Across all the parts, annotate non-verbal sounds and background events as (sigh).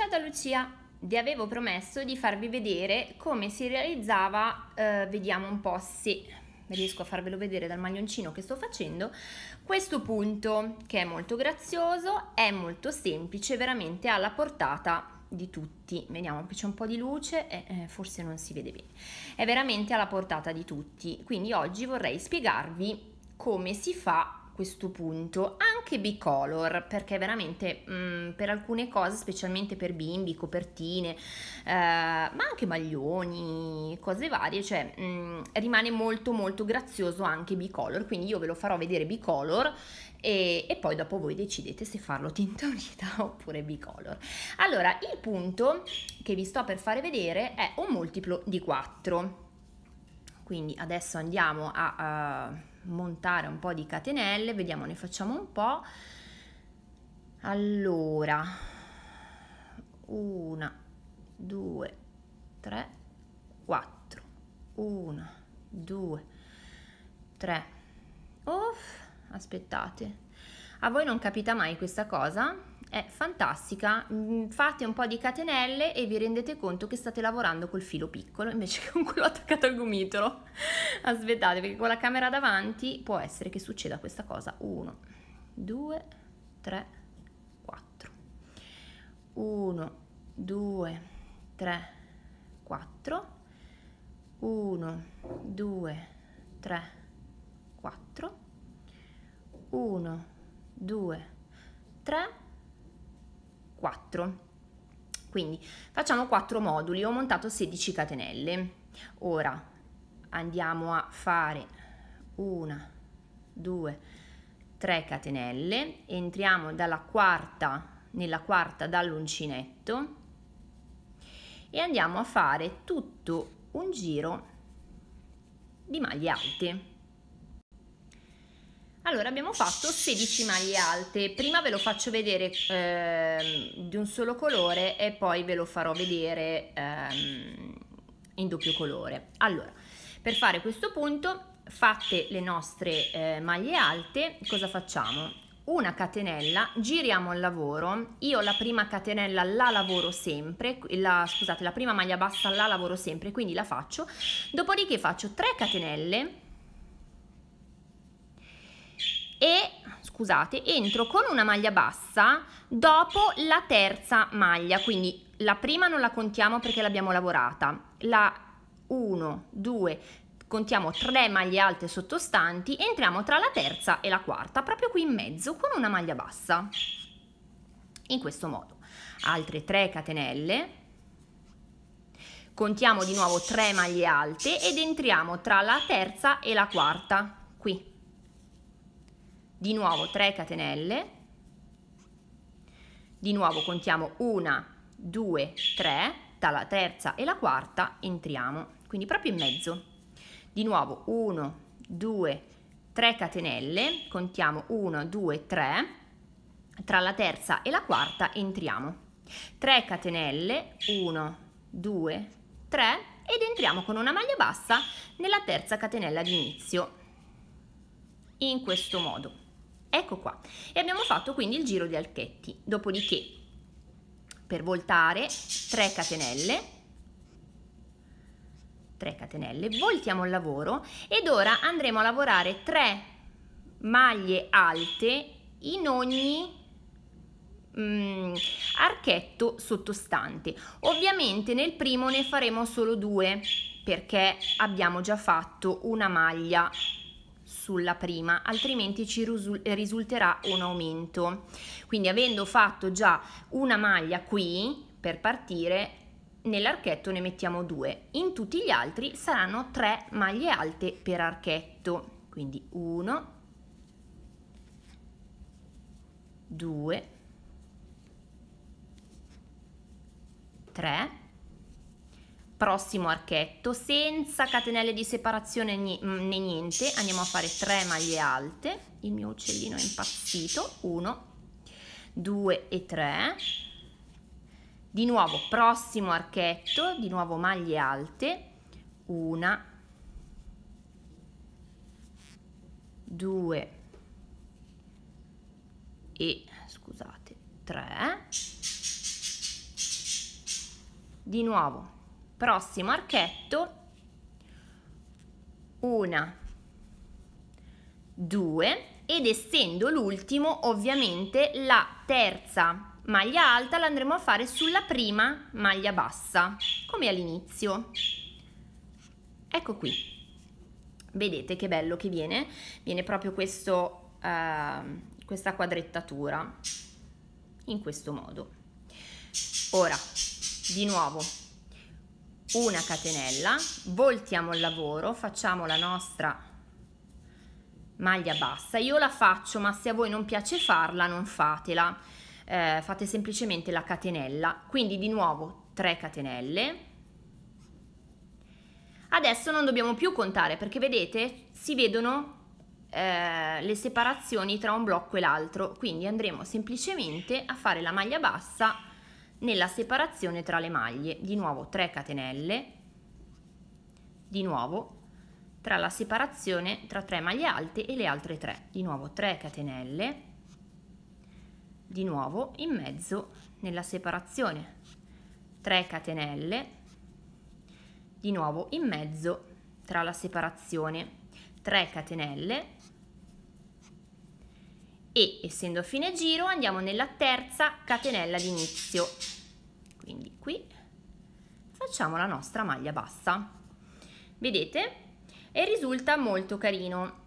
Ciao da Lucia, vi avevo promesso di farvi vedere come si realizzava, eh, vediamo un po' se riesco a farvelo vedere dal maglioncino che sto facendo, questo punto che è molto grazioso, è molto semplice, veramente alla portata di tutti vediamo qui c'è un po' di luce e eh, forse non si vede bene è veramente alla portata di tutti quindi oggi vorrei spiegarvi come si fa questo punto anche bicolor perché veramente mh, mm, per alcune cose specialmente per bimbi copertine eh, ma anche maglioni cose varie cioè mh, mm, rimane molto molto grazioso anche bicolor quindi io ve lo farò vedere bicolor e, e, poi dopo voi decidete se farlo tinta (laughs) unita oppure bicolor. Allora, il punto che vi sto per fare vedere è un multiplo di 4. Quindi adesso andiamo a, a montare un po' di catenelle, vediamo, ne facciamo un po'. Allora, una, due, tre, quattro, una, due, tre. Uff, aspettate. A voi non capita mai questa cosa? è fantastica, mm, fate un po' di catenelle e vi rendete conto che state lavorando col filo piccolo invece (laughs) che con quello attaccato al gomitolo. Aspettate ah, perché con la camera davanti può essere che succeda questa cosa. 1, 2, 3, 4. 1, 2, 3, 4. 1, 2, 3, 4. 1, 2, 3, 4. 4 quindi facciamo 4 moduli ho montato 16 catenelle ora andiamo a fare una 2 3 catenelle entriamo dalla quarta nella quarta dall'uncinetto e andiamo a fare tutto un giro di maglie alte allora abbiamo fatto 16 maglie alte, prima ve lo faccio vedere eh, di un solo colore e poi ve lo farò vedere eh, in doppio colore. Allora, per fare questo punto, fatte le nostre eh, maglie alte, cosa facciamo? Una catenella, giriamo il lavoro, io la prima catenella la lavoro sempre, la, scusate, la prima maglia bassa la lavoro sempre, quindi la faccio, dopodiché faccio 3 catenelle, e scusate, entro con una maglia bassa dopo la terza maglia, quindi la prima non la contiamo perché l'abbiamo lavorata, la 1, 2, contiamo 3 maglie alte sottostanti, entriamo tra la terza e la quarta, proprio qui in mezzo con una maglia bassa, in questo modo. Altre 3 catenelle, contiamo di nuovo 3 maglie alte ed entriamo tra la terza e la quarta, di nuovo 3 catenelle, di nuovo contiamo 1, 2, 3, dalla terza e la quarta entriamo, quindi proprio in mezzo. Di nuovo 1, 2, 3 catenelle, contiamo 1, 2, 3, tra la terza e la quarta entriamo. 3 catenelle, 1, 2, 3 ed entriamo con una maglia bassa nella terza catenella di inizio in questo modo. Ecco qua. E abbiamo fatto quindi il giro di archetti. Dopodiché, per voltare, 3 catenelle, 3 catenelle, voltiamo il lavoro ed ora andremo a lavorare 3 maglie alte in ogni mm, archetto sottostante. Ovviamente nel primo ne faremo solo due perché abbiamo già fatto una maglia sulla prima, altrimenti ci risulterà un aumento. Quindi avendo fatto già una maglia qui per partire, nell'archetto ne mettiamo due, in tutti gli altri saranno tre maglie alte per archetto, quindi 1, 2, 3, prossimo archetto senza catenelle di separazione mm, né niente andiamo a fare 3 maglie alte il mio uccellino è impazzito 1 2 e 3 di nuovo prossimo archetto di nuovo maglie alte 1 2 e scusate 3 di nuovo prossimo archetto una due ed essendo l'ultimo ovviamente la terza maglia alta l'andremo a fare sulla prima maglia bassa come all'inizio ecco qui vedete che bello che viene viene proprio questo uh, questa quadrettatura in questo modo ora di nuovo una catenella voltiamo il lavoro facciamo la nostra maglia bassa io la faccio ma se a voi non piace farla non fatela eh, fate semplicemente la catenella quindi di nuovo 3 catenelle adesso non dobbiamo più contare perché vedete si vedono eh, le separazioni tra un blocco e l'altro quindi andremo semplicemente a fare la maglia bassa nella separazione tra le maglie, di nuovo 3 catenelle, di nuovo tra la separazione tra 3 maglie alte e le altre 3, di nuovo 3 catenelle, di nuovo in mezzo nella separazione 3 catenelle, di nuovo in mezzo tra la separazione 3 catenelle e essendo a fine giro andiamo nella terza catenella d'inizio quindi qui facciamo la nostra maglia bassa vedete e risulta molto carino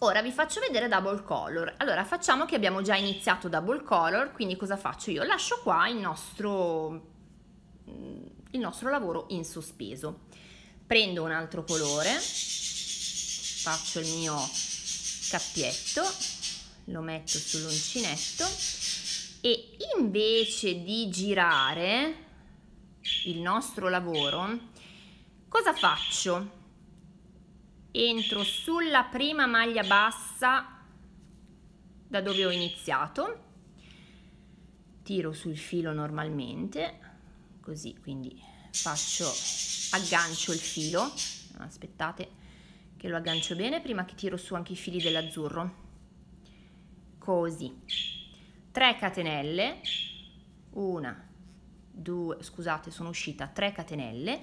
ora vi faccio vedere double color allora facciamo che abbiamo già iniziato double color quindi cosa faccio io lascio qua il nostro il nostro lavoro in sospeso prendo un altro colore faccio il mio cappietto lo metto sull'uncinetto e invece di girare il nostro lavoro, cosa faccio? Entro sulla prima maglia bassa da dove ho iniziato, tiro sul filo normalmente, così quindi faccio, aggancio il filo, aspettate che lo aggancio bene prima che tiro su anche i fili dell'azzurro così 3 catenelle 1 2 scusate sono uscita 3 catenelle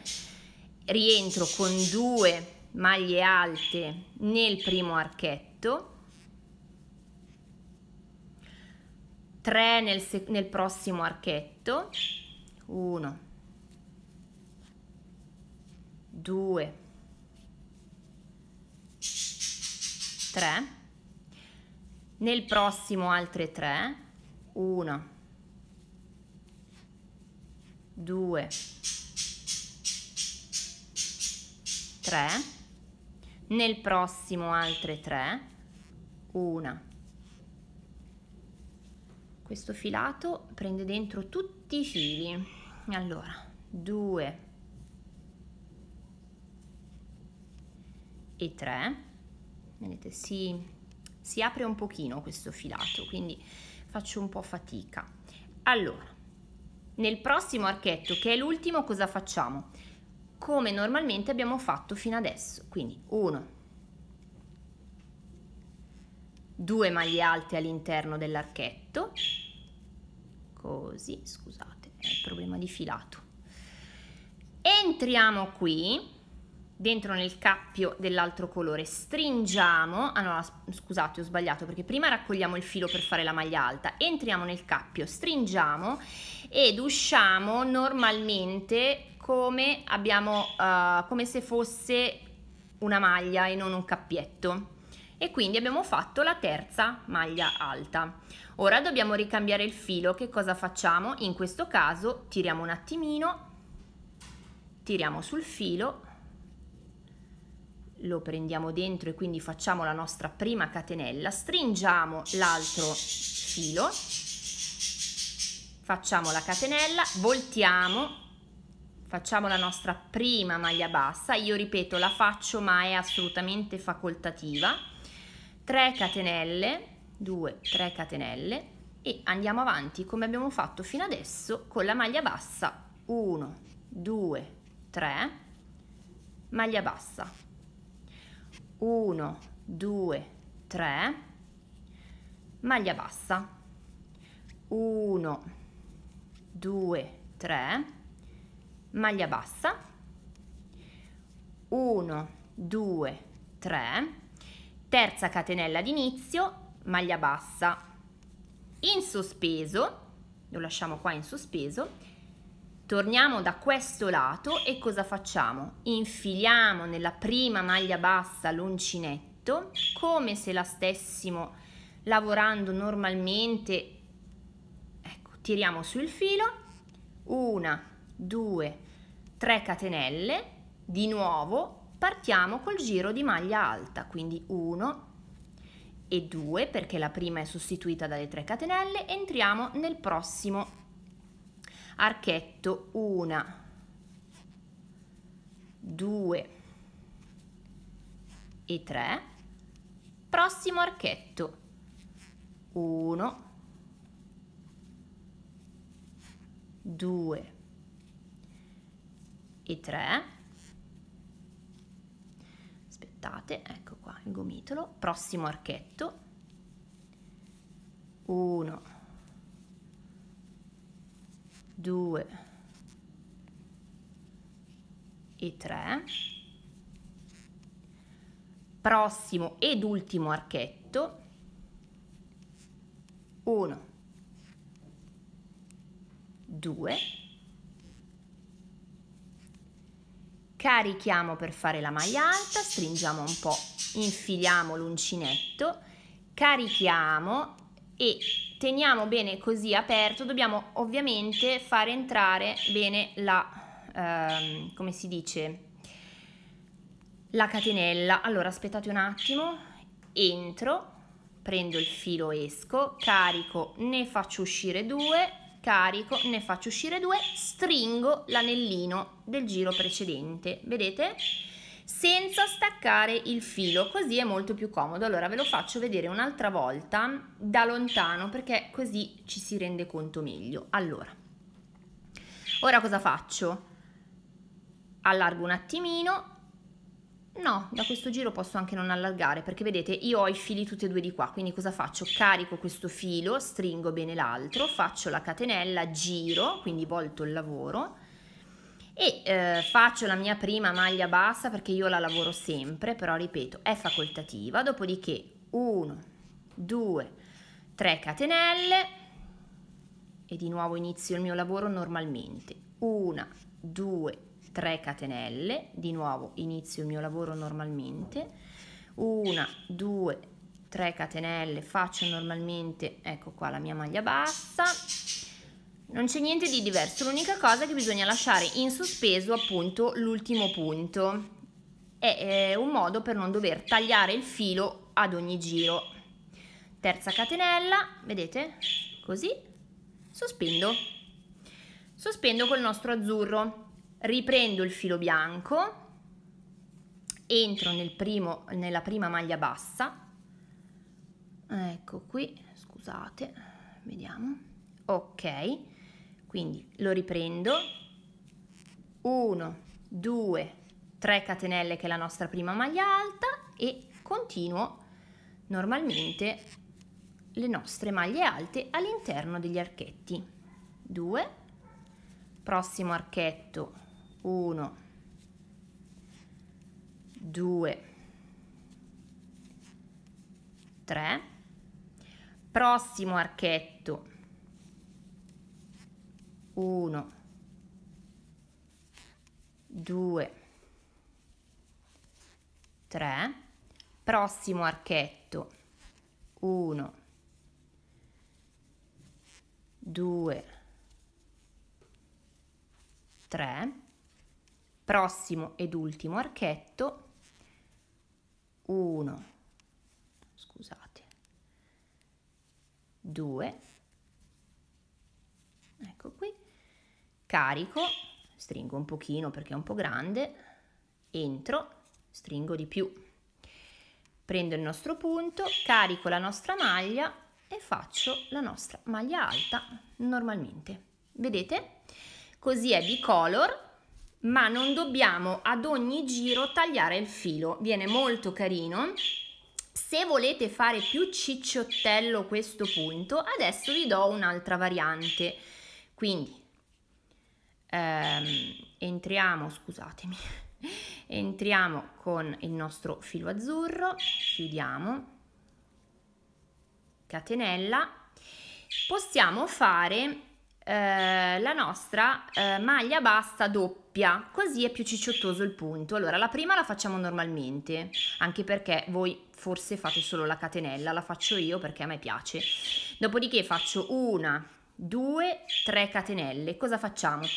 rientro con 2 maglie alte nel primo archetto 3 nel, nel prossimo archetto 1 2 3 nel prossimo altre tre. Uno. Due. Tre. nel prossimo altre tre. Una. questo filato prende dentro tutti i fili allora due. e tre. vedete si si apre un pochino questo filato, quindi faccio un po' fatica. Allora, nel prossimo archetto, che è l'ultimo, cosa facciamo? Come normalmente abbiamo fatto fino adesso, quindi 1, 2 maglie alte all'interno dell'archetto, così, scusate, è il problema di filato. Entriamo qui, dentro nel cappio dell'altro colore stringiamo ah no scusate ho sbagliato perché prima raccogliamo il filo per fare la maglia alta entriamo nel cappio stringiamo ed usciamo normalmente come abbiamo uh, come se fosse una maglia e non un cappietto e quindi abbiamo fatto la terza maglia alta ora dobbiamo ricambiare il filo che cosa facciamo in questo caso tiriamo un attimino tiriamo sul filo lo prendiamo dentro e quindi facciamo la nostra prima catenella, stringiamo l'altro filo, facciamo la catenella, voltiamo, facciamo la nostra prima maglia bassa, io ripeto la faccio ma è assolutamente facoltativa, 3 catenelle, 2, 3 catenelle e andiamo avanti come abbiamo fatto fino adesso con la maglia bassa 1, 2, 3, maglia bassa 1, 2, 3, maglia bassa, 1, 2, 3, maglia bassa, 1, 2, 3, terza catenella d'inizio, maglia bassa, in sospeso, lo lasciamo qua in sospeso, Torniamo da questo lato e cosa facciamo? Infiliamo nella prima maglia bassa l'uncinetto come se la stessimo lavorando normalmente. Ecco, tiriamo sul filo, una, due, tre catenelle, di nuovo partiamo col giro di maglia alta, quindi 1 e due perché la prima è sostituita dalle 3 catenelle, entriamo nel prossimo archetto 1 2 e 3 prossimo archetto 1 2 e 3 aspettate ecco qua il gomitolo prossimo archetto 1 2 e 3 prossimo ed ultimo archetto 1 2 carichiamo per fare la maglia alta stringiamo un po' infiliamo l'uncinetto carichiamo e teniamo bene così aperto, dobbiamo ovviamente far entrare bene la, ehm, come si dice, la catenella. Allora aspettate un attimo, entro, prendo il filo, esco, carico, ne faccio uscire due, carico, ne faccio uscire due, stringo l'anellino del giro precedente, vedete? senza staccare il filo, così è molto più comodo. Allora ve lo faccio vedere un'altra volta da lontano perché così ci si rende conto meglio. Allora, ora cosa faccio? Allargo un attimino. No, da questo giro posso anche non allargare perché vedete io ho i fili tutti e due di qua, quindi cosa faccio? Carico questo filo, stringo bene l'altro, faccio la catenella, giro, quindi volto il lavoro e eh, faccio la mia prima maglia bassa perché io la lavoro sempre, però ripeto, è facoltativa, dopodiché 1, 2, 3 catenelle e di nuovo inizio il mio lavoro normalmente. 1, 2, 3 catenelle, di nuovo inizio il mio lavoro normalmente. 1, 2, 3 catenelle, faccio normalmente, ecco qua la mia maglia bassa non c'è niente di diverso, l'unica cosa è che bisogna lasciare in sospeso appunto l'ultimo punto. È, è eh, un modo per non dover tagliare il filo ad ogni giro. Terza catenella, vedete? Così, sospendo. Sospendo col nostro azzurro, riprendo il filo bianco, entro nel primo, nella prima maglia bassa, ecco qui, scusate, vediamo, ok, quindi lo riprendo, 1, 2, 3 catenelle che è la nostra prima maglia alta e continuo normalmente le nostre maglie alte all'interno degli archetti. 2, prossimo archetto, 1, 2, 3, prossimo archetto, 1, 2, 3, prossimo archetto 1, 2, 3, prossimo ed ultimo archetto 1, scusate, 2, ecco qui, carico, stringo un pochino perché è un po' grande, entro, stringo di più. Prendo il nostro punto, carico la nostra maglia e faccio la nostra maglia alta normalmente. Vedete? Così è bicolor, ma non dobbiamo ad ogni giro tagliare il filo. Viene molto carino. Se volete fare più cicciottello questo punto, adesso vi do un'altra variante. Quindi ehm, entriamo, scusatemi, (laughs) entriamo con il nostro filo azzurro, chiudiamo, catenella, possiamo fare eh, la nostra eh, maglia bassa doppia, così è più cicciottoso il punto. Allora, la prima la facciamo normalmente, anche perché voi forse fate solo la catenella, la faccio io perché a me piace. Dopodiché faccio una, due, tre catenelle. Cosa facciamo?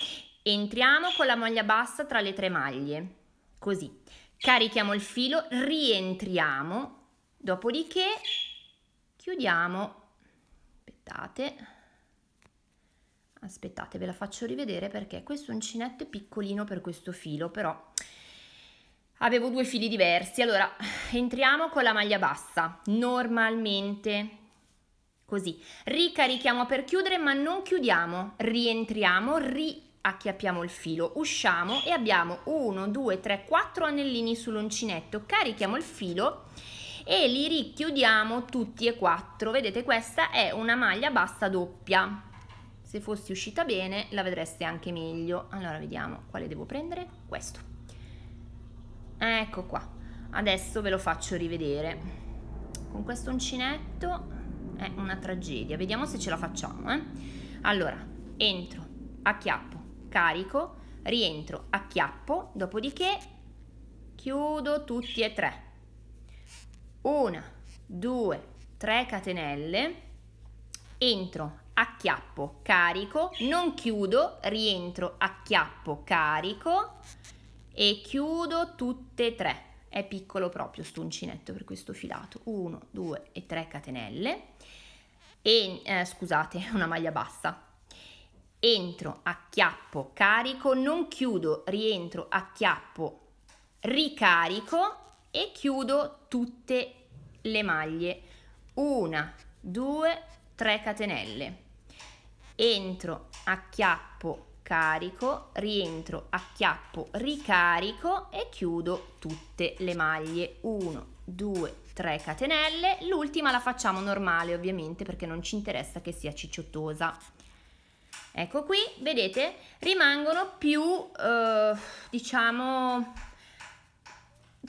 Entriamo con la maglia bassa tra le tre maglie, così. Carichiamo il filo, rientriamo, dopodiché chiudiamo, aspettate, aspettate ve la faccio rivedere perché questo uncinetto è piccolino per questo filo, però avevo due fili diversi. Allora, (laughs) entriamo con la maglia bassa, normalmente, così. Ricarichiamo per chiudere ma non chiudiamo, rientriamo, rientriamo acchiappiamo il filo, usciamo e abbiamo 1, 2, 3, 4 anellini sull'uncinetto, carichiamo il filo e li richiudiamo tutti e quattro. Vedete questa è una maglia bassa doppia, se fosse uscita bene la vedreste anche meglio. Allora vediamo quale devo prendere, questo. Ecco qua, adesso ve lo faccio rivedere. Con questo uncinetto è una tragedia, vediamo se ce la facciamo. Eh? Allora, entro, acchiappo, carico, rientro, acchiappo, dopodiché chiudo tutti e tre. Una, due, tre catenelle, entro, acchiappo, carico, non chiudo, rientro, acchiappo, carico e chiudo tutte e tre. È piccolo proprio sto uncinetto per questo filato. 1, 2 e 3 catenelle. E, eh, scusate, (laughs) una maglia bassa entro, acchiappo, carico, non chiudo, rientro, acchiappo, ricarico e chiudo tutte le maglie. Una, due, tre catenelle. Entro, acchiappo, carico, rientro, acchiappo, ricarico e chiudo tutte le maglie. 1, due, 3 catenelle. L'ultima la facciamo normale ovviamente perché non ci interessa che sia cicciottosa. Ecco qui, vedete, rimangono più, eh, diciamo,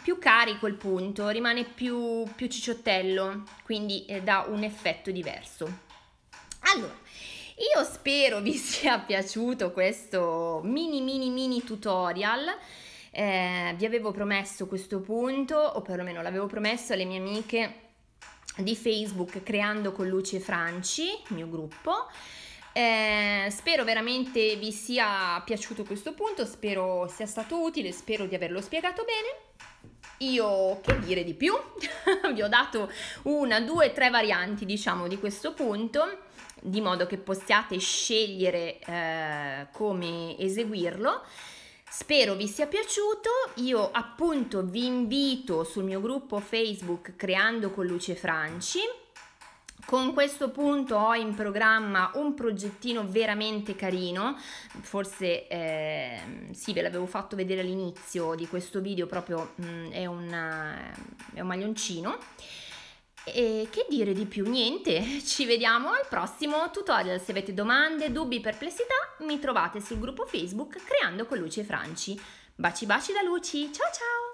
più carico il punto, rimane più, più cicciottello, quindi eh, dà un effetto diverso. Allora, io spero vi (laughs) sia piaciuto questo mini mini mini tutorial. Eh, vi avevo promesso questo punto, o perlomeno l'avevo promesso alle mie amiche di Facebook creando con Luce Franci, il mio gruppo. Eh, spero veramente vi sia piaciuto questo punto, spero sia stato utile, spero di averlo spiegato bene. Io che dire di più? (laughs) vi ho dato una, due, tre varianti diciamo di questo punto di modo che possiate scegliere eh, come eseguirlo. Spero vi sia piaciuto, io appunto vi invito sul mio gruppo Facebook Creando con Luce Franci con questo punto ho in programma un progettino veramente carino, forse eh, sì ve l'avevo fatto vedere all'inizio di questo video, proprio mh, è, una, eh, è un maglioncino. E che dire di più? Niente, (laughs) ci vediamo al prossimo tutorial. Se avete domande, dubbi, perplessità, mi trovate sul gruppo Facebook Creando con Luci e Franci. Baci baci da Luci, ciao ciao!